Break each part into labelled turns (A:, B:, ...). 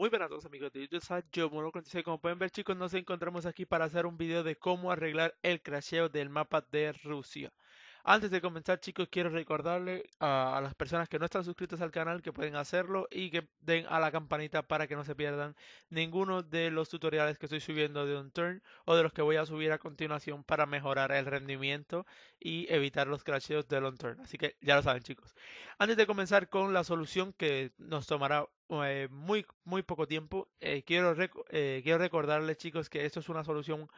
A: Muy buenas a todos amigos de YouTube, yo moro Como pueden ver chicos, nos encontramos aquí para hacer un video de cómo arreglar el crasheo del mapa de Rusia antes de comenzar, chicos, quiero recordarle a, las personas que no están suscritas al canal que pueden hacerlo y que den a la campanita para que no se pierdan ninguno de los tutoriales que estoy subiendo de turn o de los que voy a subir a continuación para mejorar el rendimiento y evitar los crasheos de turn. Así que ya lo saben, chicos. Antes de comenzar con la solución que nos tomará eh, muy, muy poco tiempo, eh, quiero, eh, quiero recordarles, chicos, que esto es una solución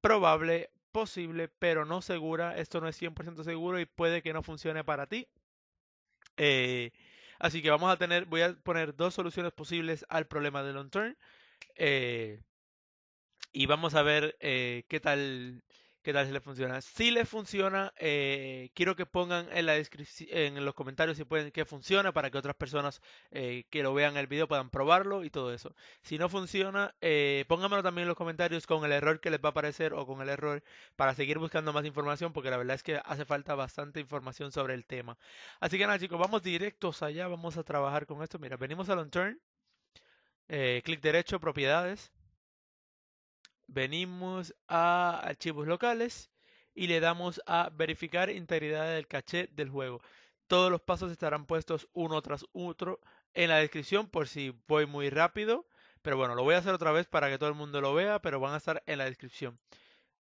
A: probable posible, pero no segura. Esto no es 100% seguro y puede que no funcione para ti. Eh, así que vamos a tener, voy a poner dos soluciones posibles al problema de long term eh, y vamos a ver eh, qué tal ¿Qué tal si le funciona? Si le funciona, eh, quiero que pongan en, la en los comentarios si pueden que funciona para que otras personas eh, que lo vean el video puedan probarlo y todo eso. Si no funciona, eh, pónganmelo también en los comentarios con el error que les va a aparecer o con el error para seguir buscando más información porque la verdad es que hace falta bastante información sobre el tema. Así que nada chicos, vamos directos allá, vamos a trabajar con esto. Mira, venimos a Turn, clic derecho, propiedades venimos a archivos locales y le damos a verificar integridad del caché del juego. Todos los pasos estarán puestos uno tras otro en la descripción por si voy muy rápido. Pero bueno, lo voy a hacer otra vez para que todo el mundo lo vea, pero van a estar en la descripción.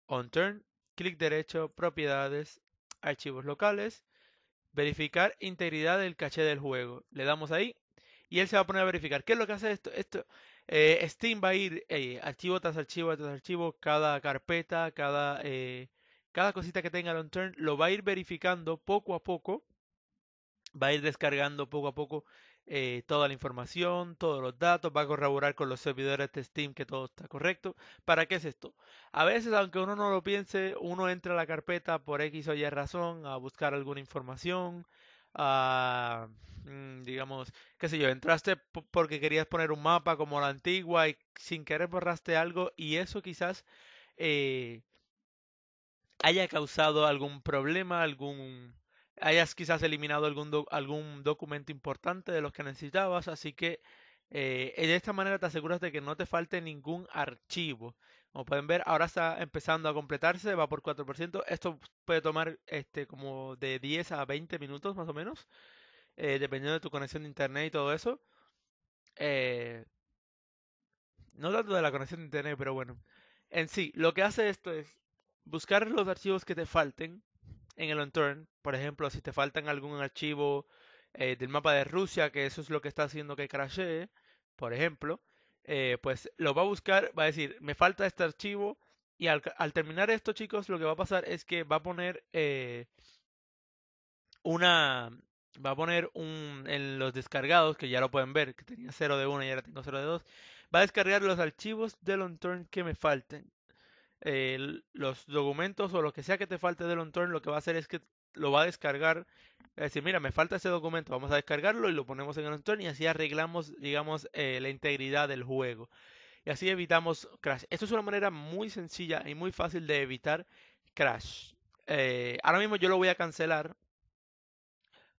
A: On turn, clic derecho, propiedades, archivos locales, verificar integridad del caché del juego. Le damos ahí y él se va a poner a verificar. ¿Qué es lo que hace esto? Esto eh, Steam va a ir eh, archivo tras archivo tras archivo, cada carpeta, cada, eh, cada cosita que tenga on turn, lo va a ir verificando poco a poco, va a ir descargando poco a poco eh, toda la información, todos los datos, va a corroborar con los servidores de Steam que todo está correcto. ¿Para qué es esto? A veces, aunque uno no lo piense, uno entra a la carpeta por X o Y razón a buscar alguna información. Mm, digamos, qué sé yo, entraste porque querías poner un mapa como la antigua y sin querer borraste algo y eso quizás eh, haya causado algún problema, algún hayas quizás eliminado algún, algún documento importante de los que necesitabas, así que eh, de esta manera te aseguras de que no te falte ningún archivo como pueden ver, ahora está empezando a completarse, va por 4%. Esto puede tomar este, como de 10 a 20 minutos más o menos, eh, dependiendo de tu conexión de internet y todo eso. Eh, no tanto de la conexión de internet, pero bueno. En sí, lo que hace esto es buscar los archivos que te falten en el entorno. Por ejemplo, si te faltan algún archivo eh, del mapa de Rusia, que eso es lo que está haciendo que crashee, por ejemplo. Eh, pues lo va a buscar, va a decir, me falta este archivo. Y al, terminar esto, chicos, lo que va a pasar es que va a poner eh, una. Va a poner un. En los descargados, que ya lo pueden ver, que tenía 0 de 1 y ahora tengo 0 de 2. Va a descargar los archivos de long turn que me falten. los documentos o lo que sea que te falte de long turn lo que va a hacer es que lo va a descargar es decir, mira, me falta ese documento, vamos a descargarlo y lo ponemos en el y así arreglamos, digamos, eh, la integridad del juego. Y así evitamos crash. Esto es una manera muy sencilla y muy fácil de evitar crash. Eh, ahora mismo yo lo voy a cancelar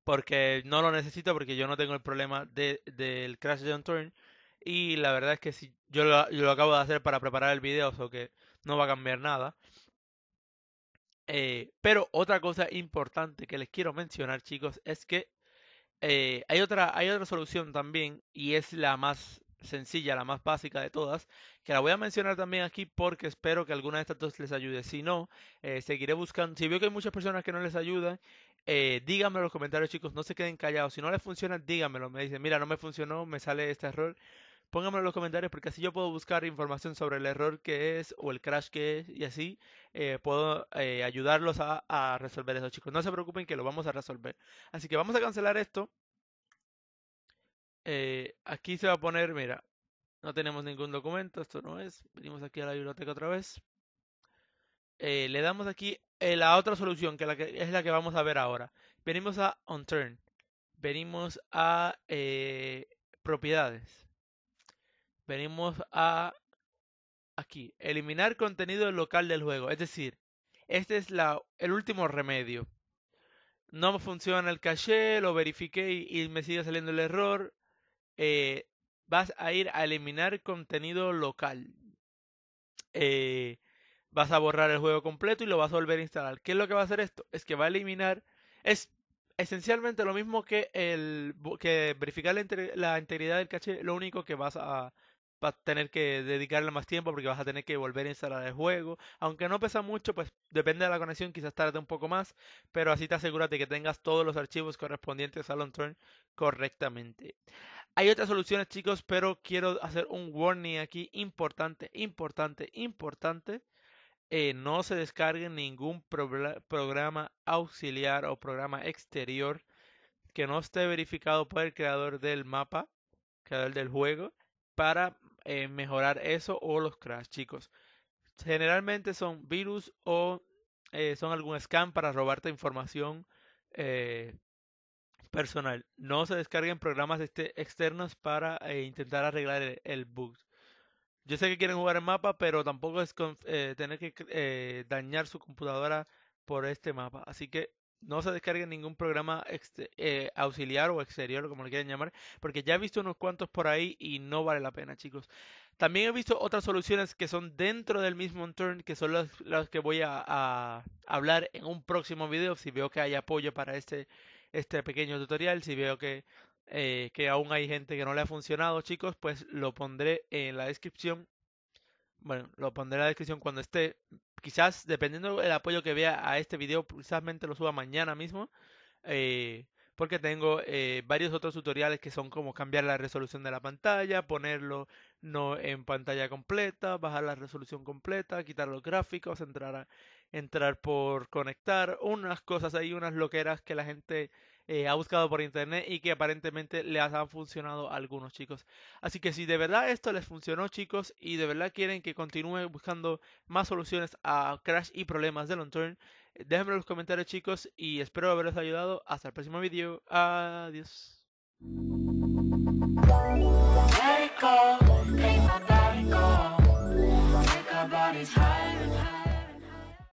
A: porque no lo necesito porque yo no tengo el problema del crash de on-turn. Y la verdad es que si yo lo, acabo de hacer para preparar el video, o que no va a cambiar nada. Eh, pero otra cosa importante que les quiero mencionar, chicos, es que eh, hay, otra, hay otra solución también y es la más sencilla, la más básica de todas, que la voy a mencionar también aquí porque espero que alguna de estas dos les ayude. Si no, eh, seguiré buscando. Si veo que hay muchas personas que no les ayudan, eh, en los comentarios, chicos, no se queden callados. Si no les funciona, díganmelo. Me dicen, mira, no me funcionó, me sale este error. Pónganmelo en los comentarios porque así yo puedo buscar información sobre el error que es o el crash que es y así eh, puedo eh, ayudarlos a, resolver eso, chicos. No se preocupen que lo vamos a resolver. Así que vamos a cancelar esto. Eh, aquí se va a poner, mira, no tenemos ningún documento, esto no es. Venimos aquí a la biblioteca otra vez. le damos aquí la otra solución, que, que, es la que vamos a ver ahora. Venimos a on turn Venimos a propiedades venimos a aquí, eliminar contenido local del juego. Es decir, este es la, el último remedio. No funciona el caché, lo verifiqué y, me sigue saliendo el error. Eh, vas a ir a eliminar contenido local. Eh, vas a borrar el juego completo y lo vas a volver a instalar. ¿Qué es lo que va a hacer esto? Es que va a eliminar. Es esencialmente lo mismo que el que verificar la, la integridad del caché. Lo único que vas a vas a tener que dedicarle más tiempo porque vas a tener que volver a instalar el juego. Aunque no pesa mucho, pues depende de la conexión, quizás tarde un poco más, pero así te aseguras de que tengas todos los archivos correspondientes a Turn correctamente. Hay otras soluciones, chicos, pero quiero hacer un warning aquí importante, importante, importante. Eh, no se descargue ningún programa auxiliar o programa exterior que no esté verificado por el creador del mapa, creador del juego, para mejorar eso o los crash, chicos. Generalmente son virus o eh, son algún scam para robarte información eh, personal. No se descarguen programas este, externos para eh, intentar arreglar el, bug. Yo sé que quieren jugar el mapa, pero tampoco es tener que dañar su computadora por este mapa. Así que no se descarguen ningún programa eh, auxiliar o exterior, como le quieran llamar, porque ya he visto unos cuantos por ahí y no vale la pena, chicos. También he visto otras soluciones que son dentro del mismo turn, que son las, que voy a, hablar en un próximo video, si veo que hay apoyo para este, este pequeño tutorial, si veo que, eh, que aún hay gente que no le ha funcionado, chicos, pues lo pondré en la descripción bueno, lo pondré en la descripción cuando esté. Quizás, dependiendo del apoyo que vea a este video, quizás lo suba mañana mismo. Eh, porque tengo eh, varios otros tutoriales que son como cambiar la resolución de la pantalla, ponerlo no en pantalla completa, bajar la resolución completa, quitar los gráficos, entrar a, entrar por conectar, unas cosas ahí, unas loqueras que la gente eh, ha buscado por internet y que aparentemente les han funcionado a algunos chicos. Así que si de verdad esto les funcionó chicos y de verdad quieren que continúe buscando más soluciones a crash y problemas de long term, eh, déjenme en los comentarios chicos y espero haberles ayudado. Hasta el próximo video. Adiós.